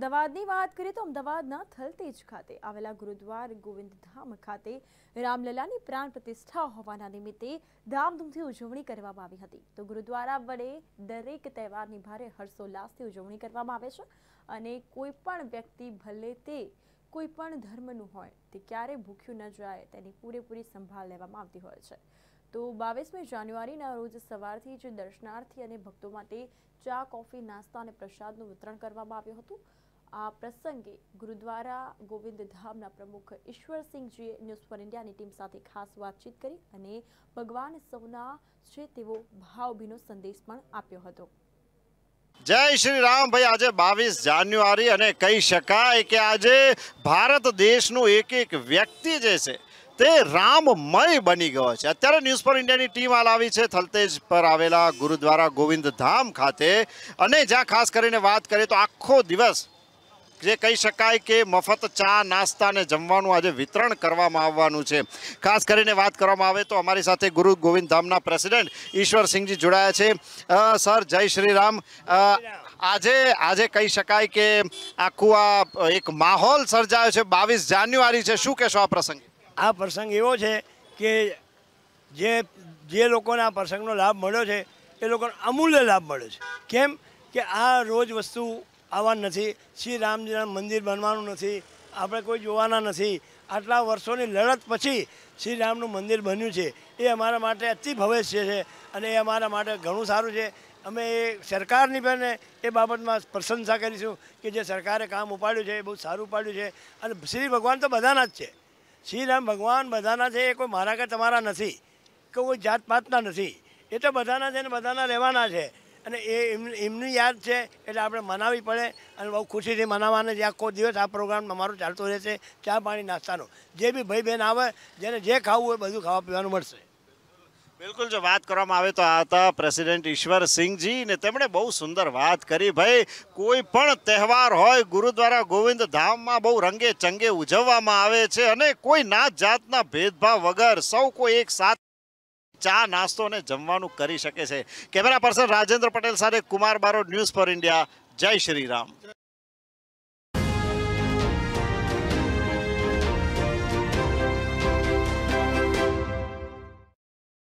અમદાવાદની વાત કરીએ તો અમદાવાદના થલતેજ ખાતે આવેલા ગુરુદ્વાર ગોવિંદધામ ખાતે રામલલાની પ્રાણ પ્રતિષ્ઠા હોવાના નિમિત્તે ધામધૂમથી ઉજવણી કરવામાં આવી હતી તો ગુરુદ્વારા વડે દરેક તહેવારની ભારે હર્ષોલ્લાસથી ઉજવણી કરવામાં આવે છે અને કોઈ પણ વ્યક્તિ ભલે તે કોઈ પણ ધર્મનું હોય તે ક્યારે ભૂખ્યું ન જાય તેની પૂરેપૂરી સંભાળ લેવામાં આવતી હોય છે તો બાવીસમી જાન્યુઆરીના રોજ સવારથી જ દર્શનાર્થી અને ભક્તો માટે ચા કોફી નાસ્તા અને પ્રસાદનું વિતરણ કરવામાં આવ્યું હતું આ પ્રસંગે ગુરુદ્વારા ગોવિંદ ધામના પ્રમુખ ઈશ્વરસિંહજીએ ન્યૂઝ ફોર ઇન્ડિયાની ટીમ સાથે ખાસ વાતચીત કરી અને ભગવાન સૌના છે તેવો ભાવભીનો સંદેશ પણ આપ્યો હતો જય શ્રી રામ ભાઈ આજે બાવીસ જાન્યુઆરી અને કહી શકાય કે આજે ભારત દેશનું એક એક વ્યક્તિ જે છે તે રામમય બની ગયો છે અત્યારે ન્યૂઝ ફોર ઇન્ડિયાની ટીમ આવી છે થલતેજ પર આવેલા ગુરુદ્વારા ગોવિંદ ધામ ખાતે અને જ્યાં ખાસ કરીને વાત કરીએ તો આખો દિવસ જે કહી શકાય કે મફત ચા નાસ્તા અને જમવાનું આજે વિતરણ કરવામાં આવવાનું છે ખાસ કરીને વાત કરવામાં આવે તો અમારી સાથે ગુરુ ગોવિંદ ગોવિંદધામના પ્રેસિડેન્ટ ઈશ્વરસિંહજી જોડાયા છે સર જય શ્રી રામ આજે આજે કહી શકાય કે આખું આ એક માહોલ સર્જાયો છે બાવીસ જાન્યુઆરી છે શું કહેશો આ પ્રસંગે આ પ્રસંગ એવો છે કે જે જે લોકોને આ પ્રસંગનો લાભ મળ્યો છે એ લોકોને અમૂલ્ય લાભ મળ્યો છે કેમ કે આ રોજ વસ્તુ આવવાનું નથી શ્રી રામજીના મંદિર બનવાનું નથી આપણે કોઈ જોવાના નથી આટલા વર્ષોની લડત પછી શ્રી રામનું મંદિર બન્યું છે એ અમારા માટે અતિ ભવિષ્ય છે અને એ અમારા માટે ઘણું સારું છે અમે એ સરકારની પણ એ બાબતમાં પ્રશંસા કરીશું કે જે સરકારે કામ ઉપાડ્યું છે એ બહુ સારું ઉપાડ્યું છે અને શ્રી ભગવાન તો બધાના જ છે શ્રી રામ ભગવાન બધાના છે એ કોઈ મારા કે તમારા નથી કે કોઈ જાતપાતના નથી એ તો બધાના છે ને બધાના રહેવાના છે અને એ એમની યાદ છે એટલે આપણે મનાવી પડે અને બહુ ખુશીથી મનાવવાને જે આખો દિવસ આ પ્રોગ્રામ અમારો ચાલતો રહેશે ચા પાણી નાસ્તાનો જે બી ભાઈ બહેન આવે જેને જે ખાવું હોય બધું ખાવા પીવાનું મળશે બિલકુલ જો વાત કરવામાં આવે તો આ હતા પ્રેસિડેન્ટ ઈશ્વરસિંહજી ને તેમણે બહુ સુંદર વાત કરી ભાઈ કોઈ પણ તહેવાર હોય ગુરુદ્વારા ગોવિંદ ધામમાં બહુ રંગે ચંગે ઉજવવામાં આવે છે અને કોઈ નાત જાતના ભેદભાવ વગર સૌ કોઈ એક સાથે ચા નાસ્તો અને જમવાનું કરી શકે છે કેમેરા પર્સન રાજેન્દ્ર પટેલ સાથે કુમાર બારો ન્યૂઝ ફોર ઇન્ડિયા જય શ્રી રામ